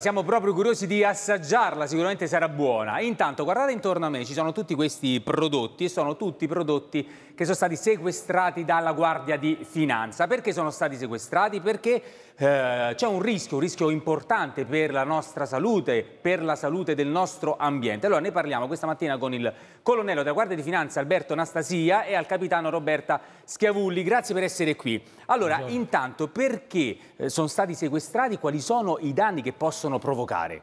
Siamo proprio curiosi di assaggiarla, sicuramente sarà buona. Intanto guardate intorno a me, ci sono tutti questi prodotti e sono tutti prodotti che sono stati sequestrati dalla Guardia di Finanza. Perché sono stati sequestrati? Perché eh, c'è un rischio, un rischio importante per la nostra salute, per la salute del nostro ambiente. Allora ne parliamo questa mattina con il colonnello della Guardia di Finanza Alberto Anastasia e al capitano Roberta Schiavulli. Grazie per essere qui. Allora, Buongiorno. intanto perché eh, sono stati sequestrati? Quali sono i danni che possono provocare?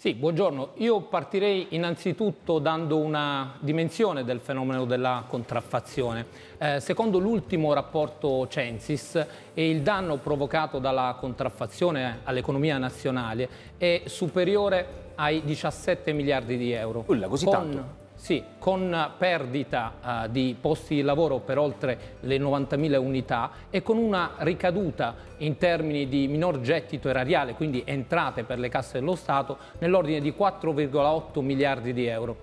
Sì, buongiorno. Io partirei innanzitutto dando una dimensione del fenomeno della contraffazione. Eh, secondo l'ultimo rapporto Censis, eh, il danno provocato dalla contraffazione all'economia nazionale è superiore ai 17 miliardi di euro. Ulla, così con, tanto? Sì, con perdita uh, di posti di lavoro per oltre le 90.000 unità e con una ricaduta in termini di minor gettito erariale, quindi entrate per le casse dello Stato, nell'ordine di 4,8 miliardi di euro.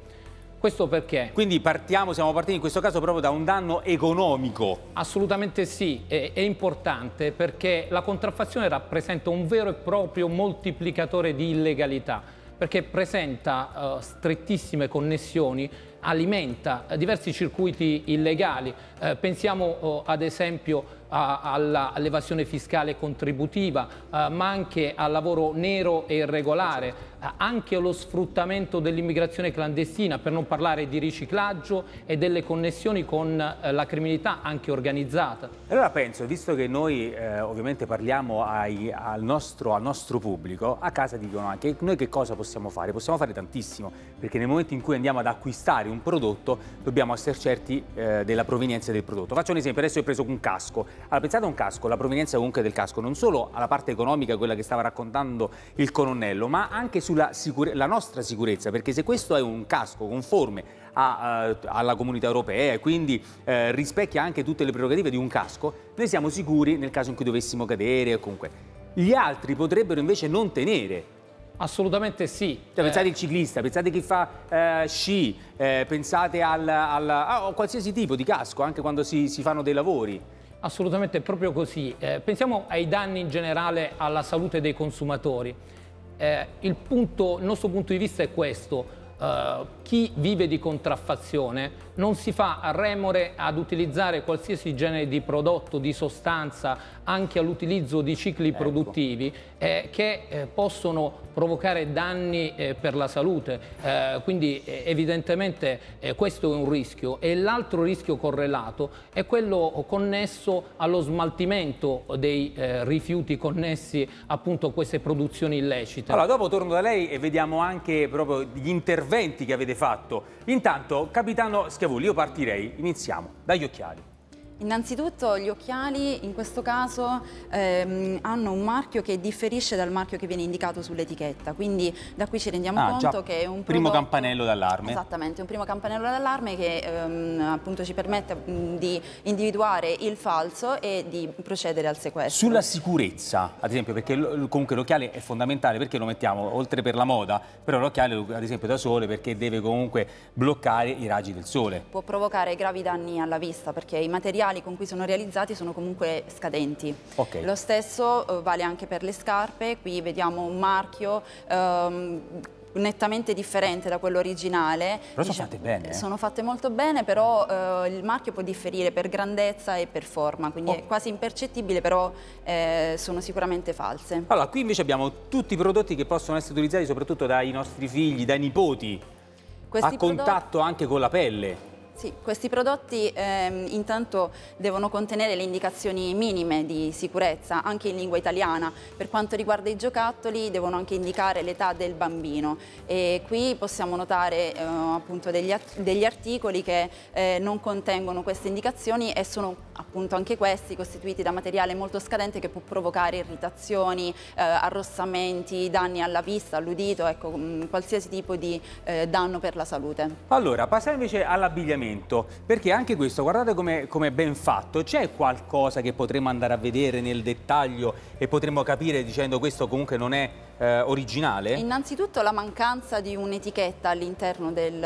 Questo perché? Quindi partiamo, siamo partiti in questo caso proprio da un danno economico. Assolutamente sì, è, è, importante perché la contraffazione rappresenta un vero e proprio moltiplicatore di illegalità perché presenta uh, strettissime connessioni alimenta diversi circuiti illegali. Eh, pensiamo oh, ad esempio all'evasione fiscale contributiva, eh, ma anche al lavoro nero e irregolare, eh, anche allo sfruttamento dell'immigrazione clandestina, per non parlare di riciclaggio e delle connessioni con eh, la criminalità anche organizzata. Allora penso, visto che noi eh, ovviamente parliamo ai, al, nostro, al, nostro, pubblico, a casa dicono anche noi che cosa possiamo fare? Possiamo fare tantissimo, perché nel momento in cui andiamo ad acquistare un un prodotto dobbiamo essere certi eh, della provenienza del prodotto. Faccio un esempio, adesso ho preso un casco. Allora pensate a un casco, la provenienza comunque del casco, non solo alla parte economica, quella che stava raccontando il colonnello, ma anche sulla nostra sicurezza, perché se questo è un casco conforme a, a, eh, alla comunità europea e quindi eh, rispecchia anche tutte le prerogative di un casco, noi siamo sicuri nel caso in cui dovessimo cadere o comunque. Gli altri potrebbero invece non tenere Assolutamente sì. Cioè, pensate eh. al ciclista, pensate a chi fa eh, sci, eh, pensate al, al, a qualsiasi tipo di casco, anche quando si, si fanno dei lavori. Assolutamente, è proprio così. Eh, pensiamo ai danni in generale alla salute dei consumatori. Eh, il, punto, il nostro punto di vista è questo. Uh, chi vive di contraffazione non si fa remore ad utilizzare qualsiasi genere di prodotto, di sostanza, anche all'utilizzo di cicli ecco. produttivi eh, che eh, possono provocare danni eh, per la salute. Eh, quindi eh, evidentemente questo è un rischio e l'altro rischio correlato è quello connesso allo smaltimento dei rifiuti connessi appunto a queste produzioni illecite. Allora dopo torno da lei e vediamo anche proprio gli interventi interventi che avete fatto. Intanto, capitano Schiavulli, io partirei, iniziamo dagli occhiali. Innanzitutto gli occhiali in questo caso ehm, hanno un marchio che differisce dal marchio che viene indicato sull'etichetta, quindi da qui ci rendiamo ah, conto già, che è un primo prodotto... campanello d'allarme. Esattamente, un primo campanello d'allarme che ehm, appunto ci permette mh, di individuare il falso e di procedere al sequestro. Sulla sicurezza, ad esempio, perché comunque l'occhiale è fondamentale perché lo mettiamo oltre per la moda, però l'occhiale ad esempio da sole perché deve comunque bloccare i raggi del sole. Può provocare gravi danni alla vista perché i materiali materiali con cui sono realizzati sono comunque scadenti. Okay. Lo stesso eh, vale anche per le scarpe, qui vediamo un marchio ehm, nettamente differente da quello originale. Però sono fatte bene. Eh. Sono fatte molto bene, però eh, il marchio può differire per grandezza e per forma, quindi oh. è quasi impercettibile, però eh, sono sicuramente false. Allora, qui invece abbiamo tutti i prodotti che possono essere utilizzati soprattutto dai nostri figli, dai nipoti, Questi a contatto anche con la pelle. Sì, questi prodotti ehm, intanto devono contenere le indicazioni minime di sicurezza, anche in lingua italiana. Per quanto riguarda i giocattoli devono anche indicare l'età del bambino e qui possiamo notare eh, appunto degli, degli, articoli che eh, non contengono queste indicazioni e sono appunto anche questi costituiti da materiale molto scadente che può provocare irritazioni, eh, arrossamenti, danni alla vista, all'udito, ecco, mh, mm, qualsiasi tipo di eh, danno per la salute. Allora, passiamo invece all'abbigliamento elemento, perché anche questo, guardate come com è ben fatto, c'è qualcosa che potremmo andare a vedere nel dettaglio e potremmo capire dicendo questo comunque non è eh, originale? Innanzitutto la mancanza di un'etichetta all'interno del, eh,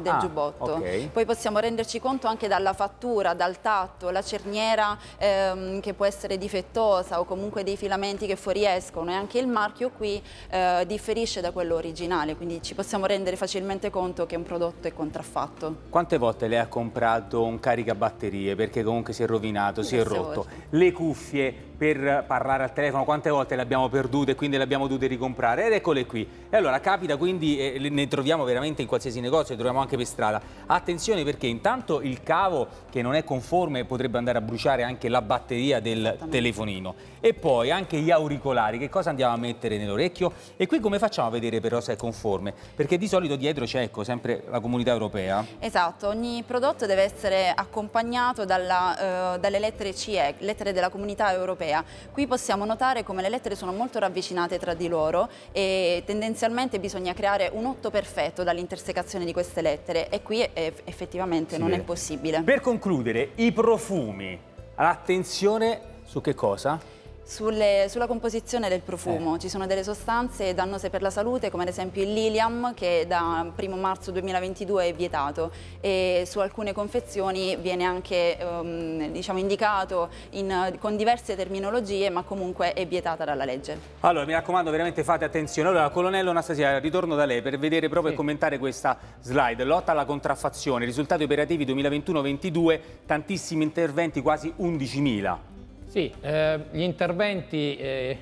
del ah, giubbotto. Okay. Poi possiamo renderci conto anche dalla fattura, dal tatto, la cerniera ehm, che può essere difettosa o comunque dei filamenti che fuoriescono e anche il marchio qui eh, differisce da quello originale, quindi ci possiamo rendere facilmente conto che un prodotto è contraffatto. Quante volte lei ha comprato un caricabatterie perché comunque si è rovinato, si è rotto? Volte. Le cuffie per parlare al telefono, quante volte le abbiamo perdute e quindi le abbiamo dovute ricomprare ed eccole qui. E allora capita quindi, eh, ne troviamo veramente in qualsiasi negozio, le troviamo anche per strada. Attenzione perché intanto il cavo che non è conforme potrebbe andare a bruciare anche la batteria del telefonino e poi anche gli auricolari, che cosa andiamo a mettere nell'orecchio e qui come facciamo a vedere però se è conforme? Perché di solito dietro c'è ecco, sempre la comunità europea. Esatto, ogni prodotto deve essere accompagnato dalla, eh, dalle lettere CE, lettere della comunità europea europea. Qui possiamo notare come le lettere sono molto ravvicinate tra di loro e tendenzialmente bisogna creare un otto perfetto dall'intersecazione di queste lettere e qui effettivamente sì. non è possibile. Per concludere, i profumi. Attenzione su che cosa? Sulle, sulla composizione del profumo eh. ci sono delle sostanze dannose per la salute come ad esempio il Liliam che da 1 marzo 2022 è vietato e su alcune confezioni viene anche um, diciamo indicato in, con diverse terminologie ma comunque è vietata dalla legge. Allora mi raccomando veramente fate attenzione. Allora Colonello Anastasia ritorno da lei per vedere proprio sì. e commentare questa slide. Lotta alla contraffazione, risultati operativi 2021-22, tantissimi interventi quasi 11.000. Sì, eh, gli interventi eh,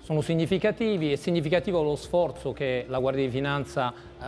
sono significativi, è significativo lo sforzo che la Guardia di Finanza eh,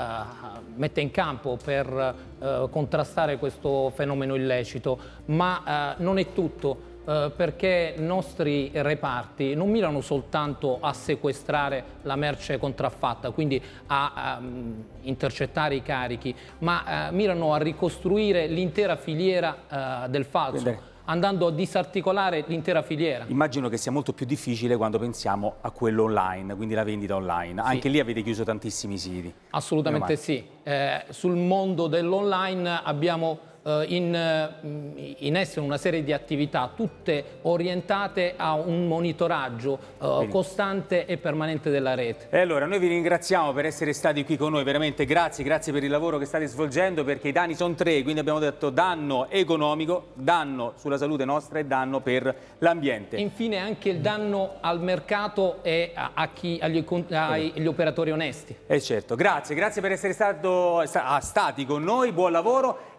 mette in campo per eh, contrastare questo fenomeno illecito, ma eh, non è tutto. Eh, perché i nostri reparti non mirano soltanto a sequestrare la merce contraffatta, quindi a, a ehm, intercettare i carichi, ma uh, mirano a ricostruire l'intera filiera uh, del falso. Bene andando a disarticolare l'intera filiera. Immagino che sia molto più difficile quando pensiamo a quello online, quindi la vendita online. Sì. Anche lì avete chiuso tantissimi siti. Assolutamente sì. Eh, sul mondo dell'online abbiamo eh, in, eh, in, essere una serie di attività tutte orientate a un monitoraggio uh, costante e permanente della rete. E allora noi vi ringraziamo per essere stati qui con noi, veramente grazie, grazie per il lavoro che state svolgendo perché i danni sono tre, quindi abbiamo detto danno economico, danno sulla salute nostra e danno per l'ambiente. Infine anche il danno al mercato e a, a chi, agli, agli operatori onesti. E certo, grazie, grazie per essere stato, ah, stati con noi, buon lavoro.